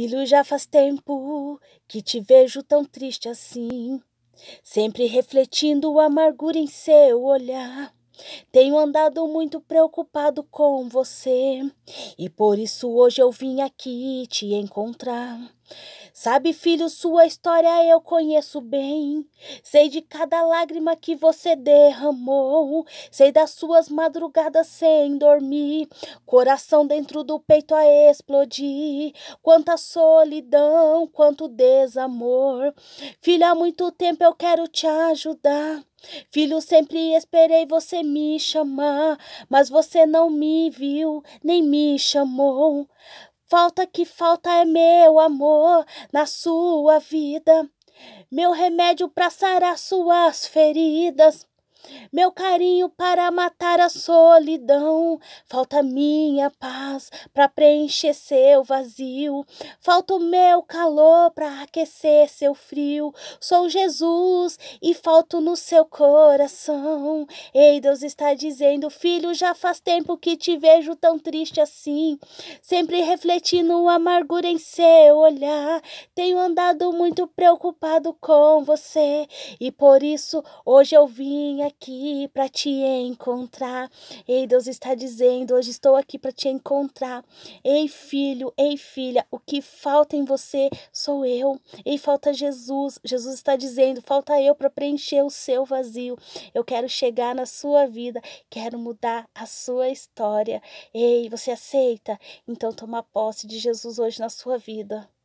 Filho, já faz tempo que te vejo tão triste assim, sempre refletindo a amargura em seu olhar. Tenho andado muito preocupado com você e por isso hoje eu vim aqui te encontrar. Sabe, filho, sua história eu conheço bem. Sei de cada lágrima que você derramou. Sei das suas madrugadas sem dormir. Coração dentro do peito a explodir. Quanta solidão, quanto desamor. Filho, há muito tempo eu quero te ajudar. Filho, sempre esperei você me chamar, mas você não me viu, nem me chamou. Falta que falta é meu amor na sua vida, meu remédio para sarar suas feridas. Meu carinho para matar a solidão, falta minha paz para preencher seu vazio, falta o meu calor para aquecer seu frio. Sou Jesus e falto no seu coração. Ei, Deus está dizendo, filho, já faz tempo que te vejo tão triste assim, sempre refletindo amargura em seu olhar. Tenho andado muito preocupado com você e por isso hoje eu vim aqui para te encontrar. Ei, Deus está dizendo: hoje estou aqui para te encontrar. Ei, filho, ei, filha, o que falta em você sou eu. Ei, falta Jesus. Jesus está dizendo: falta eu para preencher o seu vazio. Eu quero chegar na sua vida, quero mudar a sua história. Ei, você aceita? Então toma posse de Jesus hoje na sua vida.